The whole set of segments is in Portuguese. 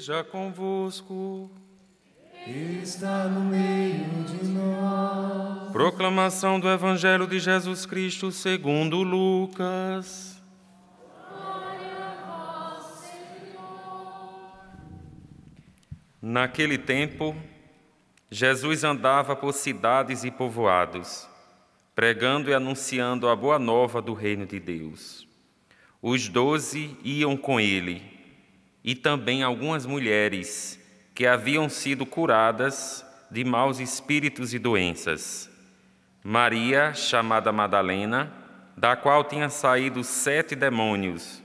esteja convosco. Está no meio de nós. Proclamação do Evangelho de Jesus Cristo segundo Lucas. Glória Naquele tempo, Jesus andava por cidades e povoados, pregando e anunciando a boa nova do reino de Deus. Os doze iam com ele e também algumas mulheres que haviam sido curadas de maus espíritos e doenças. Maria, chamada Madalena, da qual tinha saído sete demônios,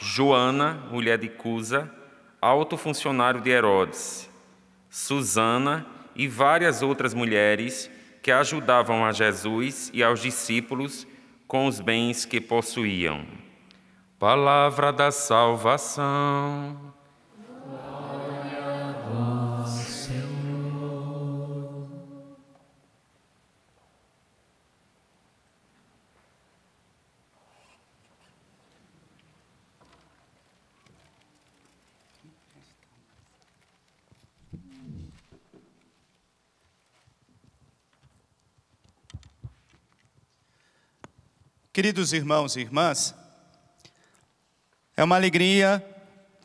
Joana, mulher de Cusa, alto funcionário de Herodes, Susana e várias outras mulheres que ajudavam a Jesus e aos discípulos com os bens que possuíam. Palavra da salvação. Glória a vós, Senhor. Queridos irmãos e irmãs, é uma alegria,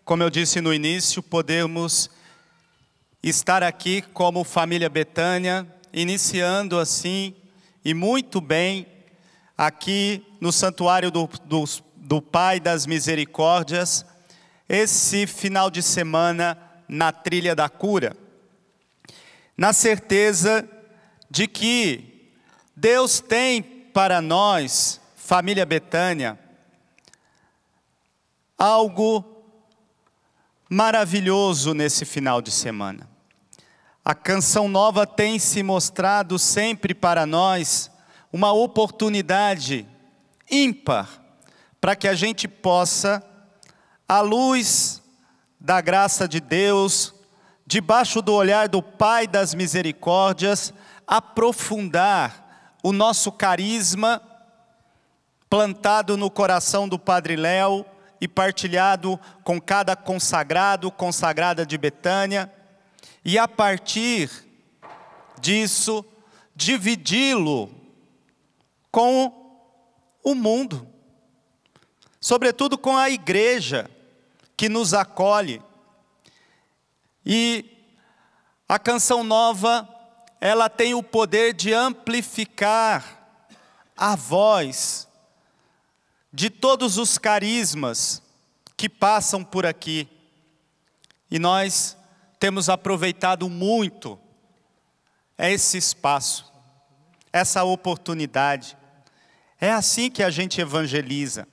como eu disse no início, podermos estar aqui como família Betânia, iniciando assim e muito bem aqui no Santuário do, do, do Pai das Misericórdias, esse final de semana na Trilha da Cura, na certeza de que Deus tem para nós, família Betânia, algo maravilhoso nesse final de semana. A canção nova tem se mostrado sempre para nós uma oportunidade ímpar para que a gente possa, à luz da graça de Deus, debaixo do olhar do Pai das Misericórdias, aprofundar o nosso carisma plantado no coração do Padre Léo e partilhado com cada consagrado, consagrada de Betânia, e a partir disso, dividi-lo com o mundo, sobretudo com a igreja que nos acolhe. E a canção nova, ela tem o poder de amplificar a voz de todos os carismas que passam por aqui. E nós temos aproveitado muito esse espaço, essa oportunidade. É assim que a gente evangeliza.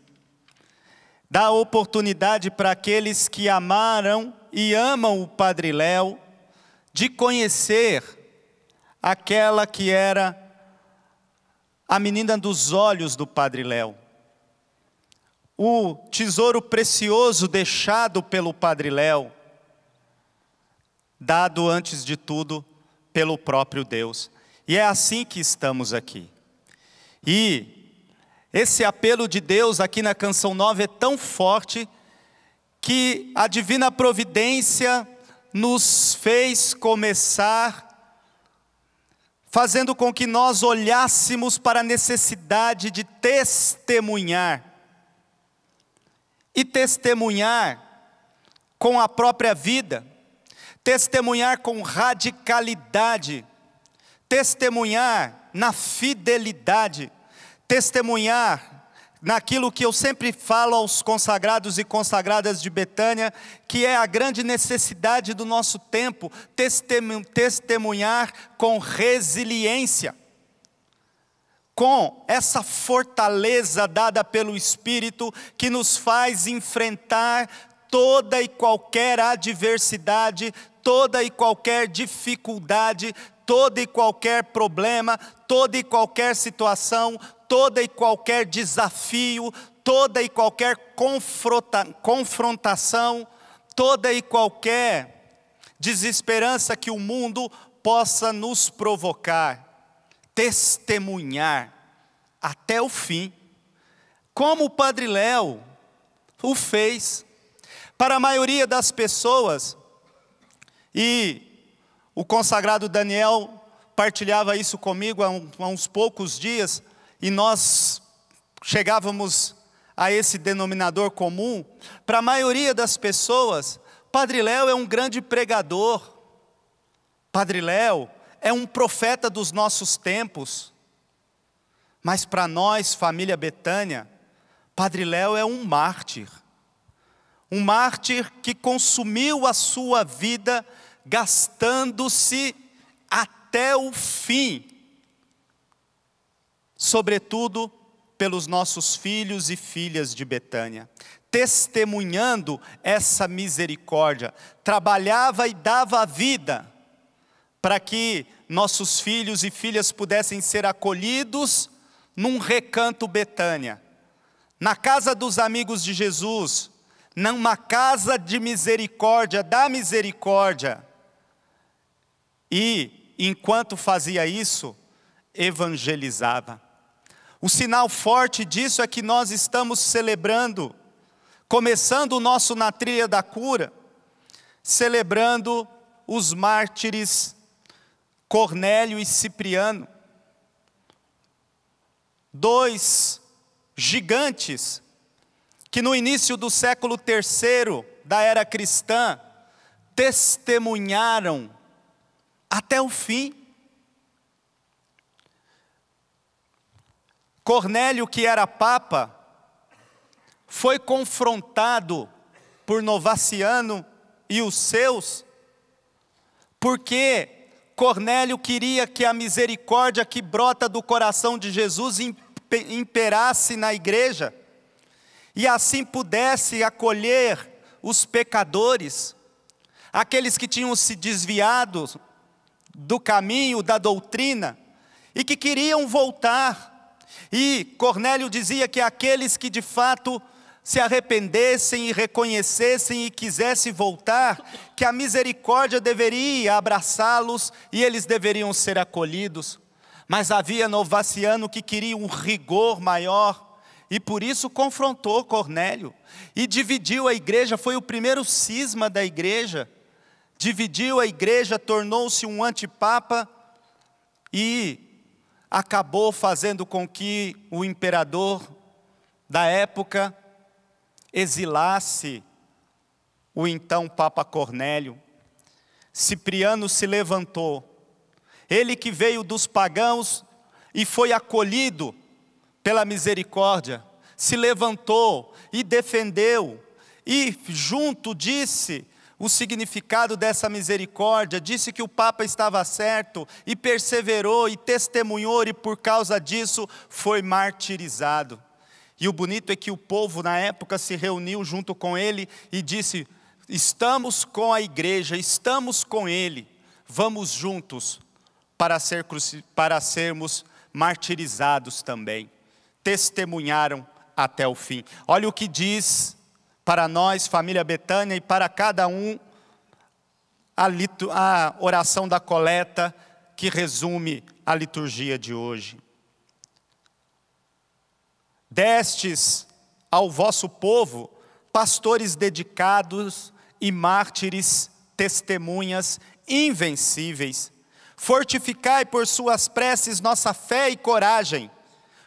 Dá oportunidade para aqueles que amaram e amam o Padre Léo de conhecer aquela que era a menina dos olhos do Padre Léo, o tesouro precioso deixado pelo Padre Léo, dado antes de tudo pelo próprio Deus. E é assim que estamos aqui. E esse apelo de Deus aqui na canção 9 é tão forte que a divina providência nos fez começar fazendo com que nós olhássemos para a necessidade de testemunhar e testemunhar com a própria vida, testemunhar com radicalidade, testemunhar na fidelidade, testemunhar naquilo que eu sempre falo aos consagrados e consagradas de Betânia, que é a grande necessidade do nosso tempo, testemunhar com resiliência com essa fortaleza dada pelo Espírito que nos faz enfrentar toda e qualquer adversidade, toda e qualquer dificuldade, todo e qualquer problema, toda e qualquer situação, toda e qualquer desafio, toda e qualquer confrontação, toda e qualquer desesperança que o mundo possa nos provocar testemunhar até o fim, como o Padre Léo o fez. Para a maioria das pessoas, e o consagrado Daniel partilhava isso comigo há, uns poucos dias, e nós chegávamos a esse denominador comum, para a maioria das pessoas, Padre Léo é um grande pregador. Padre Léo é um profeta dos nossos tempos. Mas para nós, família Betânia, Padre Léo é um mártir. Um mártir que consumiu a sua vida gastando-se até o fim, sobretudo pelos nossos filhos e filhas de Betânia, testemunhando essa misericórdia. Trabalhava e dava a vida para que nossos filhos e filhas pudessem ser acolhidos num recanto Betânia, na casa dos amigos de Jesus, numa casa de misericórdia, da misericórdia. E, enquanto fazia isso, evangelizava. O sinal forte disso é que nós estamos celebrando, começando o nosso na trilha da cura, celebrando os mártires Cornélio e Cipriano, dois gigantes que no início do século III da era cristã testemunharam até o fim. Cornélio, que era papa, foi confrontado por Novaciano e os seus, porque Cornélio queria que a misericórdia que brota do coração de Jesus imperasse na igreja, e assim pudesse acolher os pecadores, aqueles que tinham se desviado do caminho, da doutrina, e que queriam voltar. E Cornélio dizia que aqueles que de fato se arrependessem e reconhecessem e quisessem voltar, que a misericórdia deveria abraçá-los e eles deveriam ser acolhidos. Mas havia novaciano que queria um rigor maior e por isso confrontou Cornélio e dividiu a igreja, foi o primeiro cisma da igreja. Dividiu a igreja, tornou-se um antipapa e acabou fazendo com que o imperador da época exilasse o então Papa Cornélio, Cipriano se levantou, ele que veio dos pagãos e foi acolhido pela misericórdia, se levantou e defendeu, e junto disse o significado dessa misericórdia, disse que o Papa estava certo e perseverou e testemunhou, e por causa disso foi martirizado. E o bonito é que o povo na época se reuniu junto com ele e disse: Estamos com a igreja, estamos com ele, vamos juntos para, ser, para sermos martirizados também. Testemunharam até o fim. Olha o que diz para nós, família Betânia, e para cada um a, a oração da coleta que resume a liturgia de hoje. Destes ao vosso povo pastores dedicados e mártires, testemunhas invencíveis. Fortificai por suas preces nossa fé e coragem.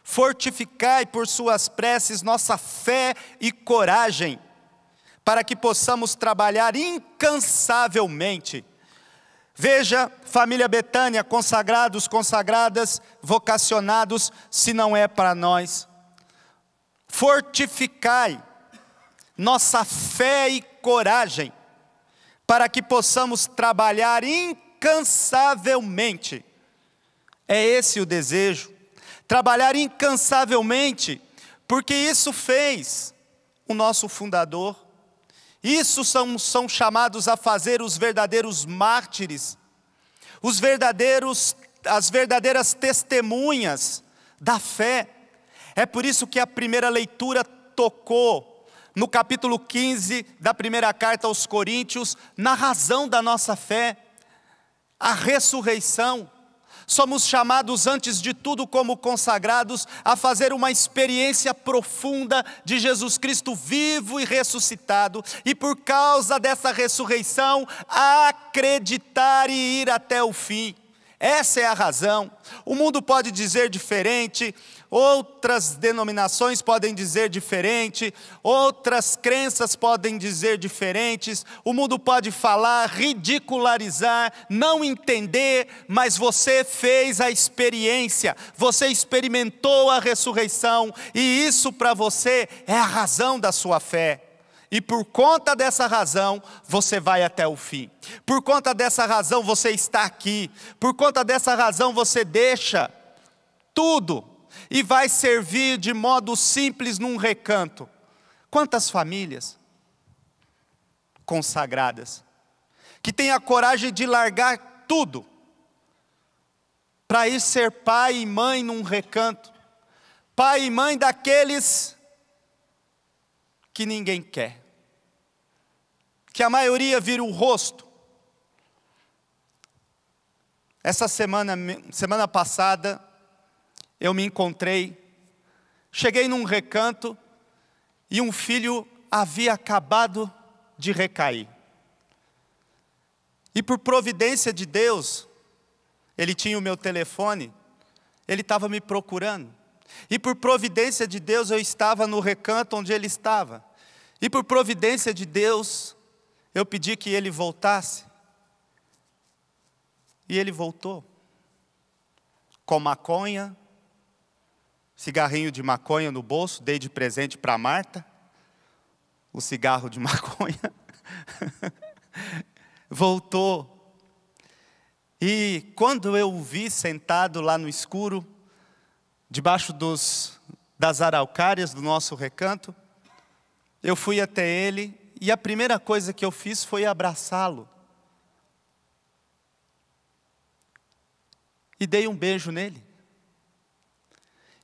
Fortificai por suas preces nossa fé e coragem, para que possamos trabalhar incansavelmente. Veja, família Betânia, consagrados, consagradas, vocacionados, se não é para nós, fortificai nossa fé e coragem, para que possamos trabalhar incansavelmente. É esse o desejo, trabalhar incansavelmente, porque isso fez o nosso fundador. Isso são, são chamados a fazer os verdadeiros mártires, os verdadeiros, as verdadeiras testemunhas da fé. É por isso que a primeira leitura tocou no capítulo 15 da primeira carta aos Coríntios, na razão da nossa fé, a ressurreição. Somos chamados, antes de tudo, como consagrados, a fazer uma experiência profunda de Jesus Cristo vivo e ressuscitado, e por causa dessa ressurreição, acreditar e ir até o fim. Essa é a razão. O mundo pode dizer diferente, outras denominações podem dizer diferente, outras crenças podem dizer diferentes, o mundo pode falar, ridicularizar, não entender, mas você fez a experiência, você experimentou a ressurreição, e isso para você é a razão da sua fé. E por conta dessa razão, você vai até o fim. Por conta dessa razão, você está aqui. Por conta dessa razão, você deixa tudo e vai servir de modo simples num recanto. Quantas famílias consagradas que têm a coragem de largar tudo para ir ser pai e mãe num recanto, pai e mãe daqueles que ninguém quer, que a maioria vira o rosto. Essa semana, semana passada, eu me encontrei. Cheguei num recanto e um filho havia acabado de recair. E por providência de Deus, ele tinha o meu telefone, ele estava me procurando. E por providência de Deus, eu estava no recanto onde ele estava. E por providência de Deus, eu pedi que ele voltasse. E ele voltou. Com maconha, cigarrinho de maconha no bolso, dei de presente para Marta, o cigarro de maconha. Voltou. E quando eu o vi sentado lá no escuro, debaixo dos, das araucárias do nosso recanto, eu fui até ele e a primeira coisa que eu fiz foi abraçá-lo. E dei um beijo nele.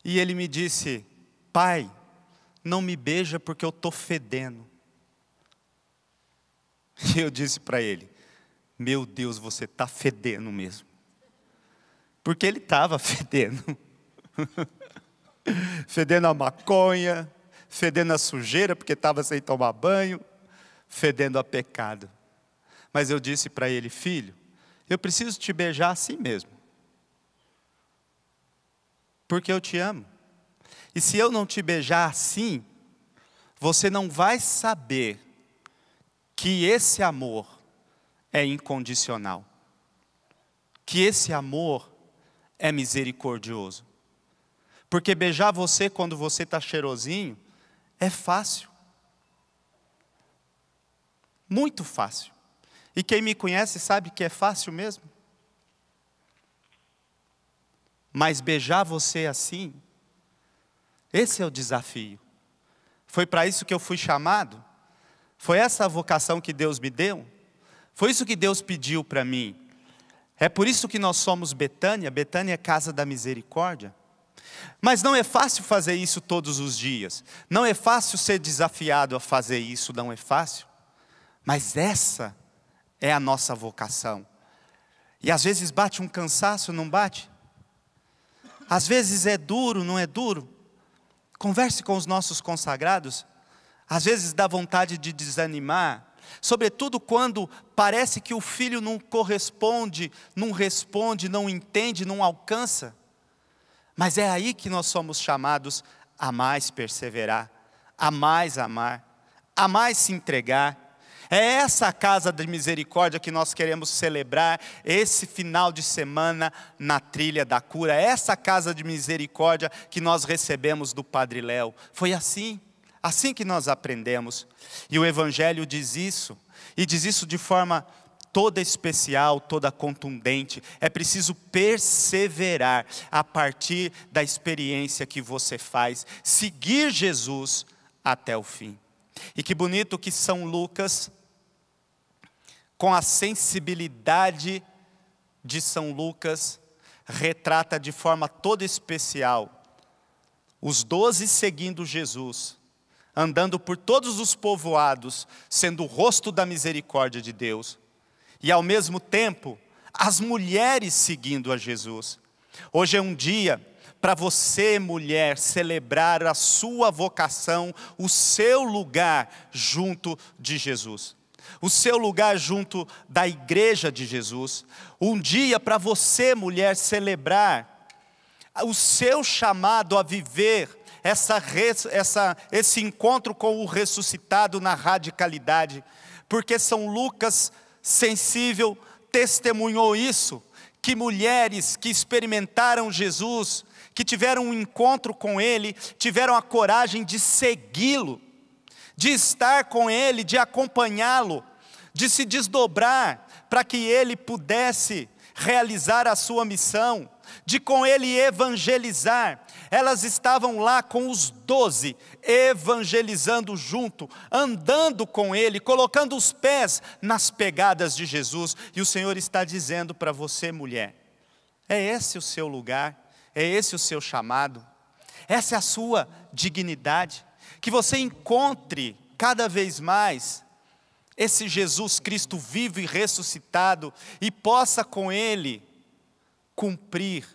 E ele me disse: Pai, não me beija porque eu estou fedendo. E eu disse para ele: Meu Deus, você está fedendo mesmo. Porque ele estava fedendo. fedendo a maconha, fedendo a sujeira, porque estava sem tomar banho, fedendo a pecado. Mas eu disse para ele: Filho, eu preciso te beijar assim mesmo porque eu te amo. E se eu não te beijar assim, você não vai saber que esse amor é incondicional, que esse amor é misericordioso. Porque beijar você quando você está cheirosinho é fácil. Muito fácil. E quem me conhece sabe que é fácil mesmo mas beijar você assim, esse é o desafio. Foi para isso que eu fui chamado? Foi essa a vocação que Deus me deu? Foi isso que Deus pediu para mim? É por isso que nós somos Betânia, Betânia é casa da misericórdia. Mas não é fácil fazer isso todos os dias, não é fácil ser desafiado a fazer isso, não é fácil. Mas essa é a nossa vocação. E às vezes bate um cansaço, não bate? Às vezes é duro, não é duro? Converse com os nossos consagrados. Às vezes dá vontade de desanimar, sobretudo quando parece que o filho não corresponde, não responde, não entende, não alcança. Mas é aí que nós somos chamados a mais perseverar, a mais amar, a mais se entregar, é essa casa de misericórdia que nós queremos celebrar esse final de semana na trilha da cura. É essa casa de misericórdia que nós recebemos do Padre Léo. Foi assim, assim que nós aprendemos. E o Evangelho diz isso, e diz isso de forma toda especial, toda contundente. É preciso perseverar a partir da experiência que você faz, seguir Jesus até o fim. E que bonito que São Lucas com a sensibilidade de São Lucas, retrata de forma toda especial os doze seguindo Jesus, andando por todos os povoados, sendo o rosto da misericórdia de Deus, e ao mesmo tempo as mulheres seguindo a Jesus. Hoje é um dia para você, mulher, celebrar a sua vocação, o seu lugar junto de Jesus o seu lugar junto da igreja de Jesus, um dia para você, mulher, celebrar o seu chamado a viver essa, essa, esse encontro com o ressuscitado na radicalidade, porque São Lucas, sensível, testemunhou isso, que mulheres que experimentaram Jesus, que tiveram um encontro com Ele, tiveram a coragem de segui-lo de estar com ele, de acompanhá-lo, de se desdobrar para que ele pudesse realizar a sua missão, de com ele evangelizar. Elas estavam lá com os doze, evangelizando junto, andando com ele, colocando os pés nas pegadas de Jesus. E o Senhor está dizendo para você, mulher: é esse o seu lugar, é esse o seu chamado, essa é a sua dignidade. Que você encontre cada vez mais esse Jesus Cristo vivo e ressuscitado e possa com ele cumprir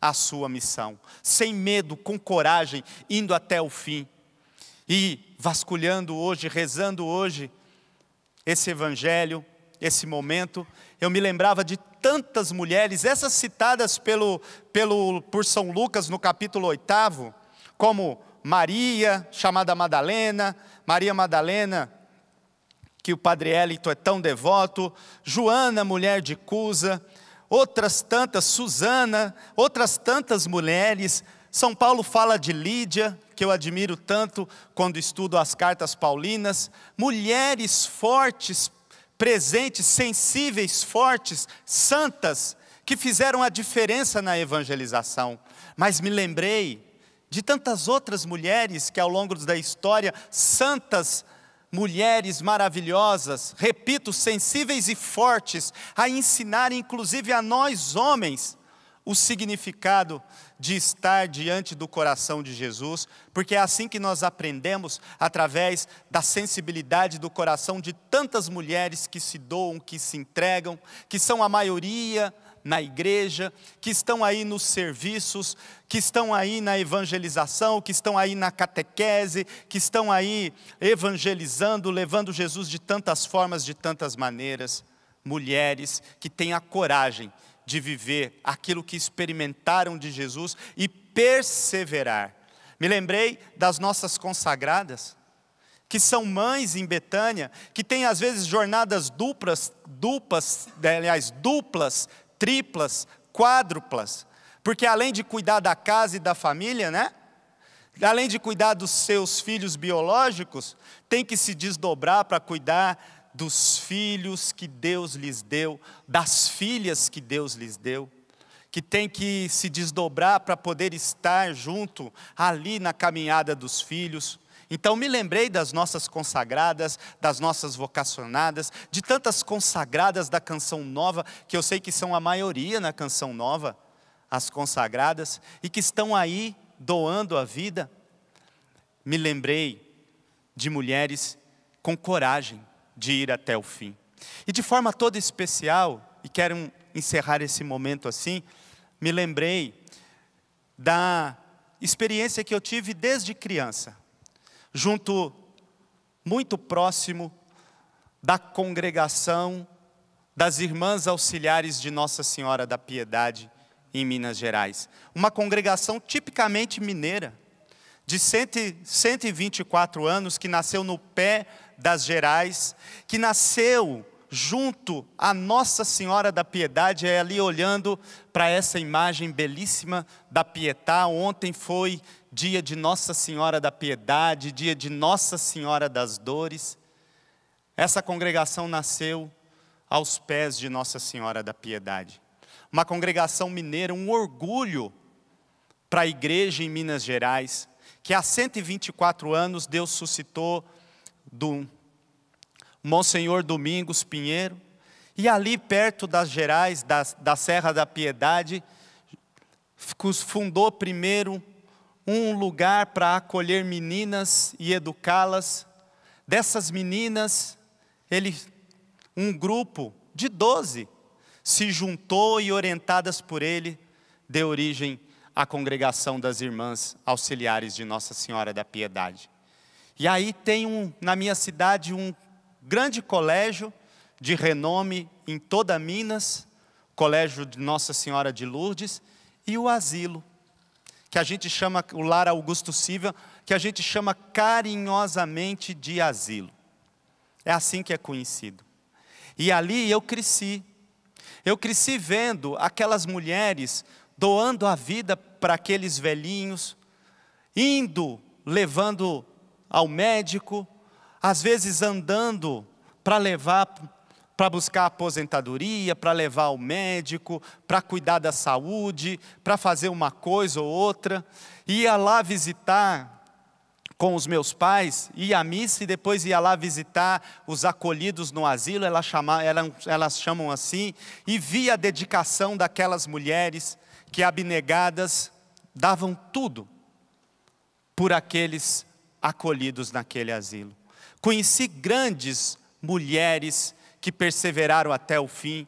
a sua missão, sem medo, com coragem, indo até o fim. E vasculhando hoje, rezando hoje esse evangelho, esse momento, eu me lembrava de tantas mulheres, essas citadas pelo, pelo, por São Lucas no capítulo 8, como Maria, chamada Madalena, Maria Madalena, que o padre Hélito é tão devoto, Joana, mulher de Cusa, outras tantas, Susana, outras tantas mulheres. São Paulo fala de Lídia, que eu admiro tanto quando estudo as cartas paulinas, mulheres fortes, presentes, sensíveis, fortes, santas, que fizeram a diferença na evangelização. Mas me lembrei de tantas outras mulheres que ao longo da história, santas mulheres maravilhosas, repito, sensíveis e fortes, a ensinar inclusive a nós homens o significado de estar diante do coração de Jesus, porque é assim que nós aprendemos através da sensibilidade do coração de tantas mulheres que se doam, que se entregam, que são a maioria, na igreja, que estão aí nos serviços, que estão aí na evangelização, que estão aí na catequese, que estão aí evangelizando, levando Jesus de tantas formas, de tantas maneiras. Mulheres que têm a coragem de viver aquilo que experimentaram de Jesus e perseverar. Me lembrei das nossas consagradas, que são mães em Betânia, que têm às vezes jornadas duplas, duplas, aliás, duplas, triplas, quádruplas, porque além de cuidar da casa e da família, né? Além de cuidar dos seus filhos biológicos, tem que se desdobrar para cuidar dos filhos que Deus lhes deu, das filhas que Deus lhes deu, que tem que se desdobrar para poder estar junto ali na caminhada dos filhos. Então me lembrei das nossas consagradas, das nossas vocacionadas, de tantas consagradas da canção nova, que eu sei que são a maioria na canção nova, as consagradas, e que estão aí doando a vida. Me lembrei de mulheres com coragem de ir até o fim. E de forma toda especial, e quero encerrar esse momento assim, me lembrei da experiência que eu tive desde criança junto muito próximo da congregação das Irmãs Auxiliares de Nossa Senhora da Piedade em Minas Gerais. Uma congregação tipicamente mineira, de 124 anos, que nasceu no pé das Gerais, que nasceu junto à Nossa Senhora da Piedade, é ali olhando para essa imagem belíssima da Pietá. Ontem foi dia de Nossa Senhora da Piedade, dia de Nossa Senhora das Dores. Essa congregação nasceu aos pés de Nossa Senhora da Piedade. Uma congregação mineira, um orgulho para a igreja em Minas Gerais, que há 124 anos Deus suscitou do Monsenhor Domingos Pinheiro, e ali perto das Gerais, da, da Serra da Piedade, fundou primeiro um lugar para acolher meninas e educá-las. Dessas meninas, ele, um grupo de 12 se juntou e orientadas por ele, deu origem à congregação das irmãs auxiliares de Nossa Senhora da Piedade. E aí tem um, na minha cidade um grande colégio de renome em toda Minas, colégio de Nossa Senhora de Lourdes, e o asilo, que a gente chama, o Lar Augusto Silva, que a gente chama carinhosamente de asilo. É assim que é conhecido. E ali eu cresci. Eu cresci vendo aquelas mulheres doando a vida para aqueles velhinhos, indo, levando ao médico, às vezes andando para levar para buscar aposentadoria, para levar o médico, para cuidar da saúde, para fazer uma coisa ou outra. Ia lá visitar com os meus pais, ia à missa e depois ia lá visitar os acolhidos no asilo, elas, chamam, elas chamam assim, e via a dedicação daquelas mulheres que abnegadas davam tudo por aqueles acolhidos naquele asilo. Conheci grandes mulheres que perseveraram até o fim.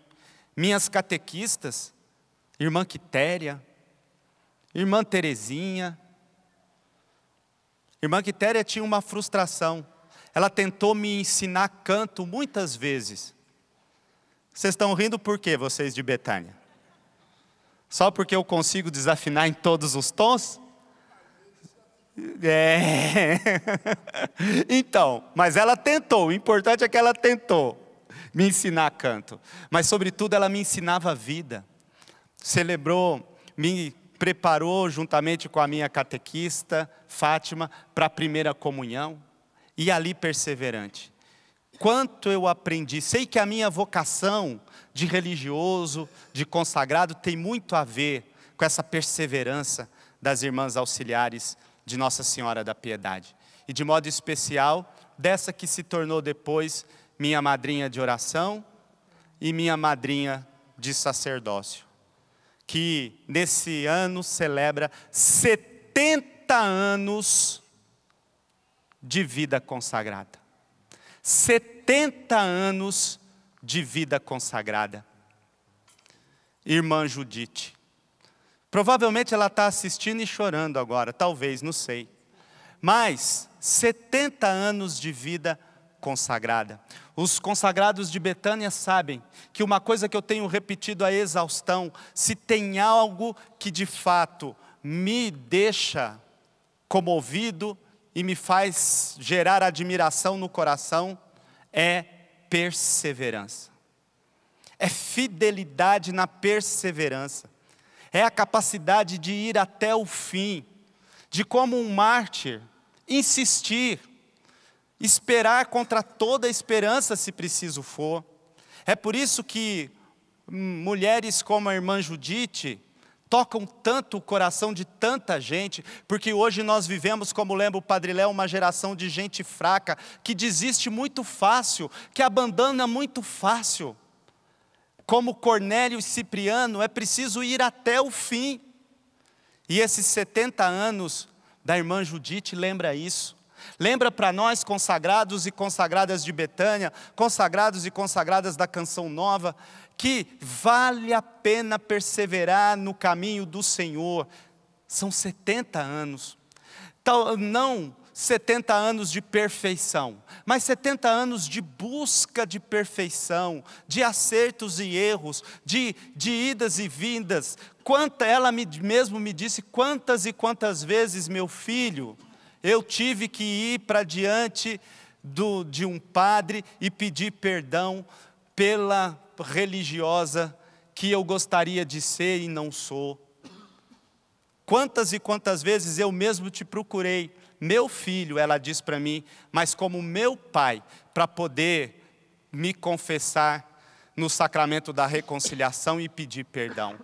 Minhas catequistas, irmã Quitéria, irmã Terezinha. Irmã Quitéria tinha uma frustração. Ela tentou me ensinar canto muitas vezes. Vocês estão rindo por quê, vocês de Betânia? Só porque eu consigo desafinar em todos os tons? É. Então, mas ela tentou, o importante é que ela tentou me ensinar canto. Mas, sobretudo, ela me ensinava a vida. Celebrou, me preparou juntamente com a minha catequista, Fátima, para a primeira comunhão. E ali perseverante. Quanto eu aprendi. Sei que a minha vocação de religioso, de consagrado, tem muito a ver com essa perseverança das irmãs auxiliares de Nossa Senhora da Piedade, e de modo especial dessa que se tornou depois minha madrinha de oração e minha madrinha de sacerdócio, que nesse ano celebra 70 anos de vida consagrada. 70 anos de vida consagrada. Irmã Judite, Provavelmente ela está assistindo e chorando agora, talvez, não sei. Mas 70 anos de vida consagrada. Os consagrados de Betânia sabem que uma coisa que eu tenho repetido à exaustão, se tem algo que de fato me deixa comovido e me faz gerar admiração no coração, é perseverança. É fidelidade na perseverança é a capacidade de ir até o fim, de como um mártir insistir, esperar contra toda esperança se preciso for. É por isso que mulheres como a irmã Judite tocam tanto o coração de tanta gente, porque hoje nós vivemos, como lembra o Padre Léo, uma geração de gente fraca, que desiste muito fácil, que abandona muito fácil como Cornélio e Cipriano, é preciso ir até o fim. E esses 70 anos da irmã Judite lembra isso. Lembra para nós, consagrados e consagradas de Betânia, consagrados e consagradas da Canção Nova, que vale a pena perseverar no caminho do Senhor. São 70 anos. Tal, não 70 anos de perfeição, mas 70 anos de busca de perfeição, de acertos e erros, de, de idas e vindas. Quanta, ela me, mesmo me disse quantas e quantas vezes, meu filho, eu tive que ir para diante do, de um padre e pedir perdão pela religiosa que eu gostaria de ser e não sou. Quantas e quantas vezes eu mesmo te procurei meu filho, ela diz para mim, mas como meu pai, para poder me confessar no sacramento da reconciliação e pedir perdão.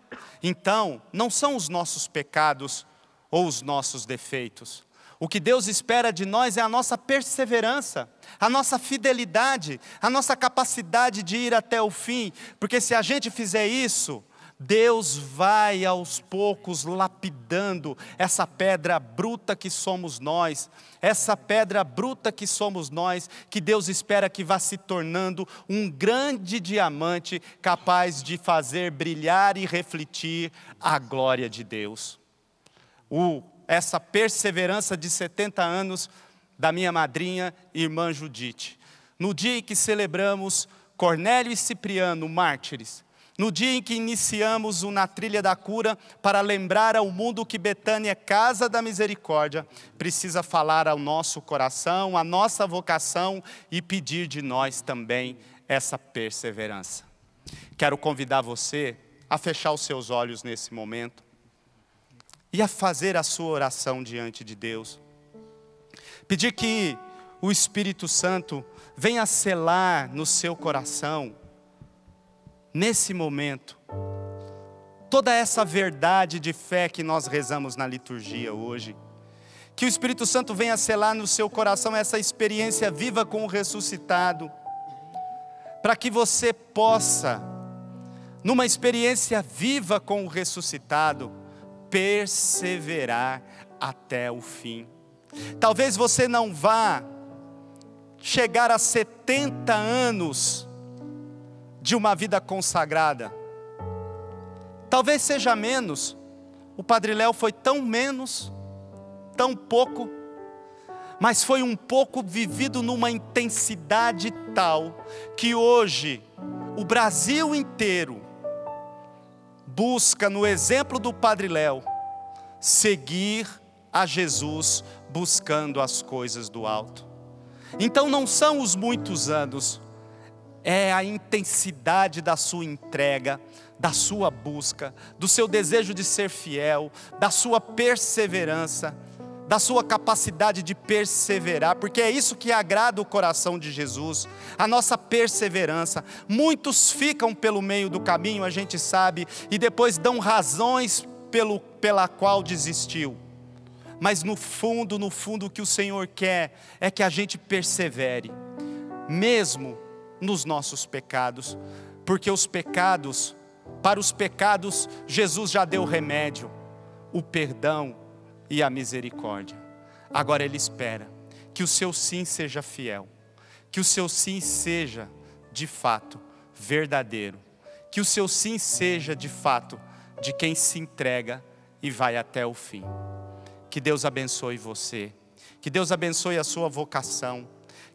Então, não são os nossos pecados ou os nossos defeitos. O que Deus espera de nós é a nossa perseverança, a nossa fidelidade, a nossa capacidade de ir até o fim, porque se a gente fizer isso, Deus vai aos poucos lapidando essa pedra bruta que somos nós, essa pedra bruta que somos nós, que Deus espera que vá se tornando um grande diamante capaz de fazer brilhar e refletir a glória de Deus. O, essa perseverança de 70 anos da minha madrinha, irmã Judite. No dia em que celebramos Cornélio e Cipriano, mártires, no dia em que iniciamos o Na Trilha da Cura, para lembrar ao mundo que Betânia é casa da misericórdia, precisa falar ao nosso coração, à nossa vocação e pedir de nós também essa perseverança. Quero convidar você a fechar os seus olhos nesse momento e a fazer a sua oração diante de Deus. Pedir que o Espírito Santo venha selar no seu coração nesse momento, toda essa verdade de fé que nós rezamos na liturgia hoje, que o Espírito Santo venha selar no seu coração essa experiência viva com o ressuscitado, para que você possa, numa experiência viva com o ressuscitado, perseverar até o fim. Talvez você não vá chegar a 70 anos de uma vida consagrada. Talvez seja menos, o Padre Léo foi tão menos, tão pouco, mas foi um pouco vivido numa intensidade tal que hoje o Brasil inteiro busca, no exemplo do Padre Léo, seguir a Jesus buscando as coisas do alto. Então não são os muitos anos, é a intensidade da sua entrega, da sua busca, do seu desejo de ser fiel, da sua perseverança, da sua capacidade de perseverar, porque é isso que agrada o coração de Jesus, a nossa perseverança. Muitos ficam pelo meio do caminho, a gente sabe, e depois dão razões pelo, pela qual desistiu. Mas no fundo, no fundo, o que o Senhor quer é que a gente persevere, mesmo nos nossos pecados, porque os pecados, para os pecados, Jesus já deu remédio, o perdão e a misericórdia. Agora Ele espera que o seu sim seja fiel, que o seu sim seja de fato verdadeiro, que o seu sim seja de fato de quem se entrega e vai até o fim. Que Deus abençoe você, que Deus abençoe a sua vocação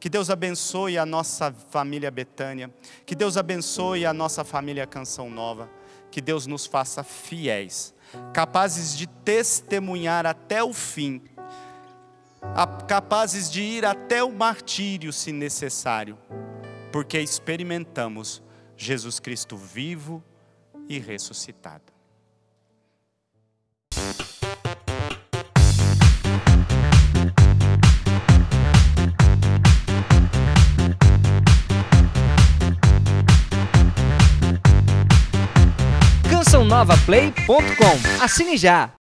que Deus abençoe a nossa família Betânia. Que Deus abençoe a nossa família Canção Nova. Que Deus nos faça fiéis, capazes de testemunhar até o fim, capazes de ir até o martírio se necessário, porque experimentamos Jesus Cristo vivo e ressuscitado. Estaçãonovaplay.com. Assine já!